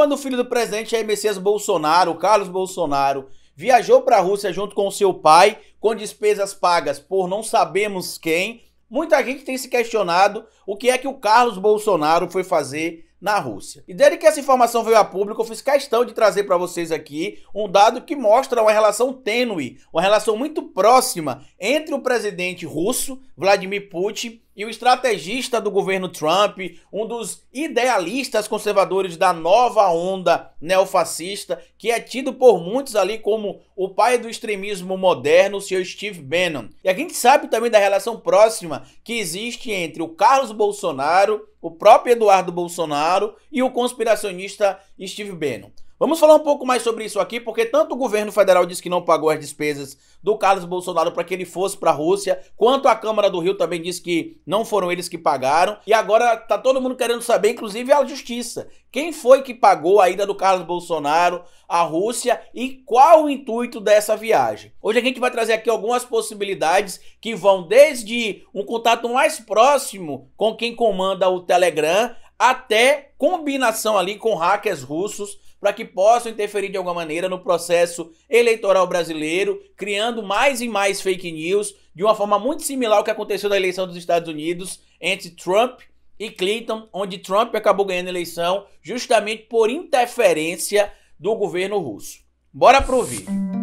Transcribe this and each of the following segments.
Quando o filho do presidente Jair Messias Bolsonaro, Carlos Bolsonaro, viajou para a Rússia junto com seu pai, com despesas pagas por não sabemos quem, muita gente tem se questionado o que é que o Carlos Bolsonaro foi fazer na Rússia. E desde que essa informação veio a público, eu fiz questão de trazer para vocês aqui um dado que mostra uma relação tênue, uma relação muito próxima entre o presidente russo, Vladimir Putin, e o estrategista do governo Trump, um dos idealistas conservadores da nova onda neofascista, que é tido por muitos ali como o pai do extremismo moderno, o senhor Steve Bannon. E a gente sabe também da relação próxima que existe entre o Carlos Bolsonaro, o próprio Eduardo Bolsonaro e o conspiracionista Steve Bannon. Vamos falar um pouco mais sobre isso aqui, porque tanto o governo federal disse que não pagou as despesas do Carlos Bolsonaro para que ele fosse para a Rússia, quanto a Câmara do Rio também disse que não foram eles que pagaram, e agora tá todo mundo querendo saber, inclusive a justiça, quem foi que pagou a ida do Carlos Bolsonaro à Rússia e qual o intuito dessa viagem. Hoje a gente vai trazer aqui algumas possibilidades que vão desde um contato mais próximo com quem comanda o Telegram até combinação ali com hackers russos para que possam interferir de alguma maneira no processo eleitoral brasileiro, criando mais e mais fake news, de uma forma muito similar ao que aconteceu na eleição dos Estados Unidos entre Trump e Clinton, onde Trump acabou ganhando a eleição justamente por interferência do governo russo. Bora pro vídeo.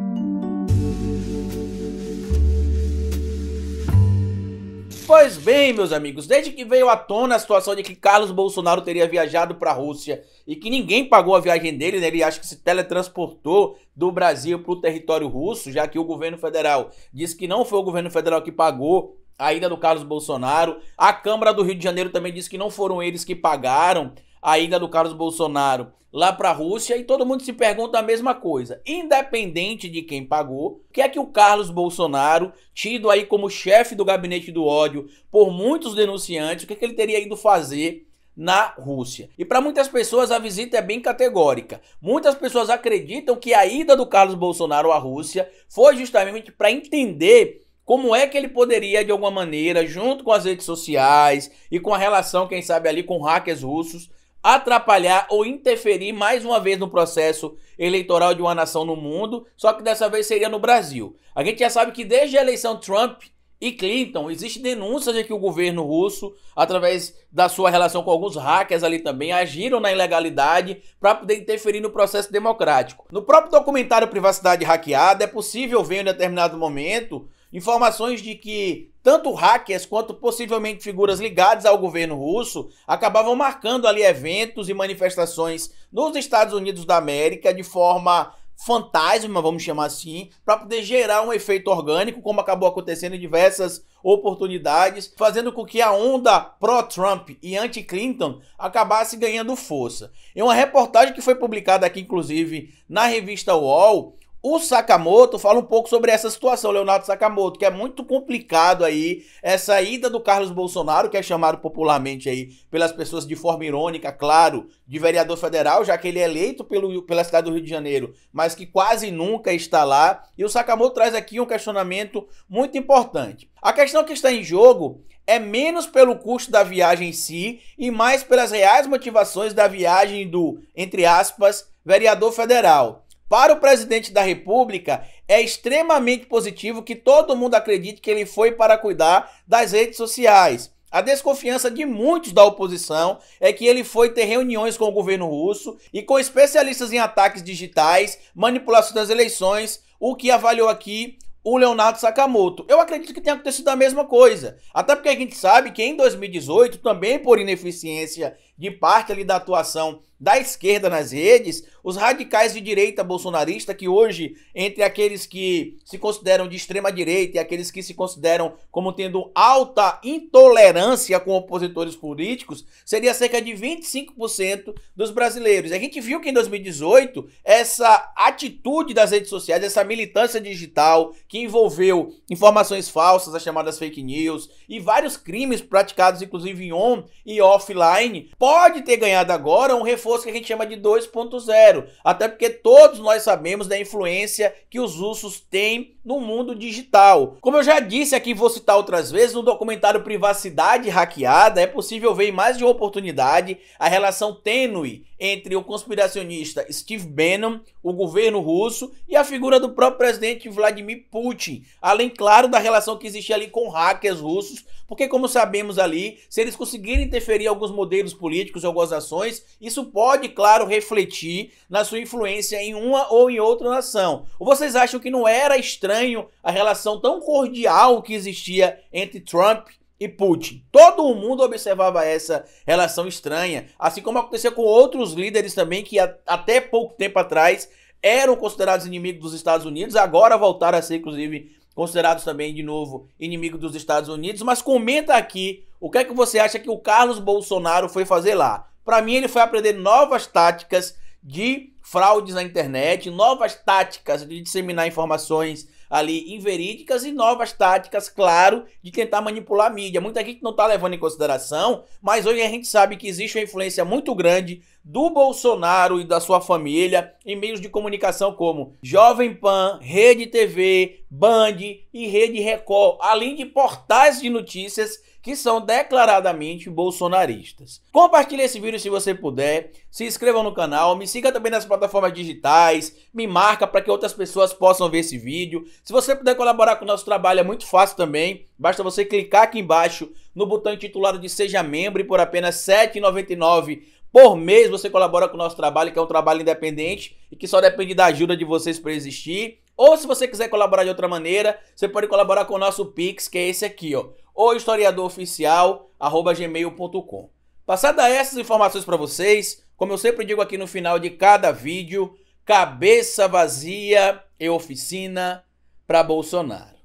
Pois bem, meus amigos, desde que veio à tona a situação de que Carlos Bolsonaro teria viajado para a Rússia e que ninguém pagou a viagem dele, né? ele acha que se teletransportou do Brasil para o território russo, já que o governo federal disse que não foi o governo federal que pagou a ida do Carlos Bolsonaro. A Câmara do Rio de Janeiro também disse que não foram eles que pagaram ainda do Carlos Bolsonaro lá para a Rússia e todo mundo se pergunta a mesma coisa. Independente de quem pagou, o que é que o Carlos Bolsonaro, tido aí como chefe do gabinete do ódio por muitos denunciantes, o que, é que ele teria ido fazer na Rússia. E para muitas pessoas a visita é bem categórica. Muitas pessoas acreditam que a ida do Carlos Bolsonaro à Rússia foi justamente para entender como é que ele poderia, de alguma maneira, junto com as redes sociais e com a relação, quem sabe, ali com hackers russos, atrapalhar ou interferir mais uma vez no processo eleitoral de uma nação no mundo, só que dessa vez seria no Brasil. A gente já sabe que desde a eleição Trump e Clinton, existe denúncias de que o governo russo, através da sua relação com alguns hackers ali também, agiram na ilegalidade para poder interferir no processo democrático. No próprio documentário Privacidade Hackeada, é possível ver em determinado momento Informações de que tanto hackers quanto possivelmente figuras ligadas ao governo russo acabavam marcando ali eventos e manifestações nos Estados Unidos da América de forma fantasma, vamos chamar assim, para poder gerar um efeito orgânico, como acabou acontecendo em diversas oportunidades, fazendo com que a onda pró-Trump e anti-Clinton acabasse ganhando força. Em uma reportagem que foi publicada aqui, inclusive, na revista UOL, o Sakamoto fala um pouco sobre essa situação, Leonardo Sakamoto, que é muito complicado aí essa ida do Carlos Bolsonaro, que é chamado popularmente aí pelas pessoas de forma irônica, claro, de vereador federal, já que ele é eleito pelo, pela cidade do Rio de Janeiro, mas que quase nunca está lá. E o Sakamoto traz aqui um questionamento muito importante. A questão que está em jogo é menos pelo custo da viagem em si e mais pelas reais motivações da viagem do, entre aspas, vereador federal. Para o presidente da República, é extremamente positivo que todo mundo acredite que ele foi para cuidar das redes sociais. A desconfiança de muitos da oposição é que ele foi ter reuniões com o governo russo e com especialistas em ataques digitais, manipulação das eleições, o que avaliou aqui o Leonardo Sakamoto. Eu acredito que tenha acontecido a mesma coisa. Até porque a gente sabe que em 2018, também por ineficiência de parte ali da atuação da esquerda nas redes, os radicais de direita bolsonarista, que hoje, entre aqueles que se consideram de extrema direita e aqueles que se consideram como tendo alta intolerância com opositores políticos, seria cerca de 25% dos brasileiros. A gente viu que em 2018, essa atitude das redes sociais, essa militância digital que envolveu informações falsas, as chamadas fake news, e vários crimes praticados, inclusive on e offline, pode ter ganhado agora um reforço que a gente chama de 2.0, até porque todos nós sabemos da influência que os russos têm no mundo digital. Como eu já disse aqui, vou citar outras vezes, no documentário Privacidade Hackeada, é possível ver em mais de uma oportunidade a relação tênue entre o conspiracionista Steve Bannon, o governo russo e a figura do próprio presidente Vladimir Putin, além, claro, da relação que existe ali com hackers russos, porque, como sabemos ali, se eles conseguirem interferir em alguns modelos políticos ou algumas ações, isso pode, claro, refletir na sua influência em uma ou em outra nação. Ou vocês acham que não era estranho? estranho a relação tão cordial que existia entre Trump e Putin. Todo mundo observava essa relação estranha, assim como aconteceu com outros líderes também que até pouco tempo atrás eram considerados inimigos dos Estados Unidos, agora voltaram a ser inclusive considerados também de novo inimigos dos Estados Unidos, mas comenta aqui o que é que você acha que o Carlos Bolsonaro foi fazer lá? Para mim ele foi aprender novas táticas de fraudes na internet, novas táticas de disseminar informações ali inverídicas e novas táticas, claro, de tentar manipular a mídia. Muita gente não está levando em consideração, mas hoje a gente sabe que existe uma influência muito grande do Bolsonaro e da sua família em meios de comunicação como Jovem Pan, Rede TV, Band e Rede Record, além de portais de notícias que são declaradamente bolsonaristas. Compartilhe esse vídeo se você puder, se inscreva no canal, me siga também nas plataformas digitais, me marca para que outras pessoas possam ver esse vídeo. Se você puder colaborar com o nosso trabalho é muito fácil também, basta você clicar aqui embaixo no botão intitulado de Seja Membro e por apenas R$ 7,99 por mês você colabora com o nosso trabalho, que é um trabalho independente e que só depende da ajuda de vocês para existir. Ou se você quiser colaborar de outra maneira, você pode colaborar com o nosso Pix, que é esse aqui, ó. Ou historiadoroficial@gmail.com. Passada essas informações para vocês, como eu sempre digo aqui no final de cada vídeo, cabeça vazia e oficina para Bolsonaro.